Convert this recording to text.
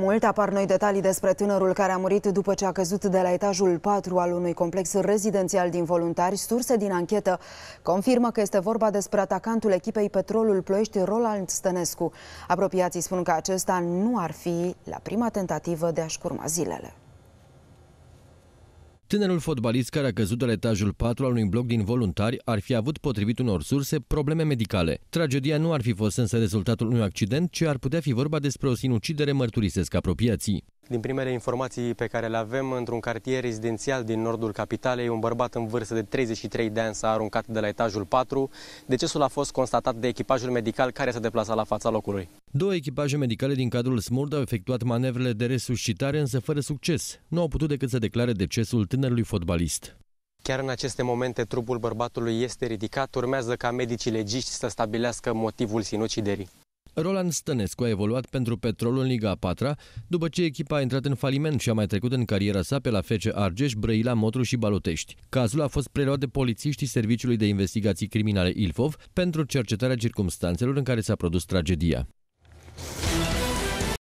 Mult apar noi detalii despre tânărul care a murit după ce a căzut de la etajul 4 al unui complex rezidențial din voluntari. Surse din anchetă confirmă că este vorba despre atacantul echipei Petrolul Ploiești, Roland Stănescu. Apropiații spun că acesta nu ar fi la prima tentativă de a-și curma zilele. Tânărul fotbalist care a căzut de la etajul 4 al unui bloc din voluntari ar fi avut, potrivit unor surse, probleme medicale. Tragedia nu ar fi fost însă rezultatul unui accident, ci ar putea fi vorba despre o sinucidere mărturisesc apropiații. Din primele informații pe care le avem, într-un cartier rezidențial din nordul capitalei, un bărbat în vârstă de 33 de ani s-a aruncat de la etajul 4. Decesul a fost constatat de echipajul medical care s-a deplasat la fața locului. Două echipaje medicale din cadrul SMURD au efectuat manevrele de resuscitare, însă fără succes. Nu au putut decât să declare decesul tânărului fotbalist. Chiar în aceste momente, trupul bărbatului este ridicat, urmează ca medicii legiști să stabilească motivul sinuciderii. Roland Stănescu a evoluat pentru Petrolul în Liga a 4 după ce echipa a intrat în faliment și a mai trecut în cariera sa pe la FC Argeș, Brăila, Motru și Balotești. Cazul a fost preluat de polițiștii Serviciului de Investigații Criminale Ilfov pentru cercetarea circumstanțelor în care s-a produs tragedia.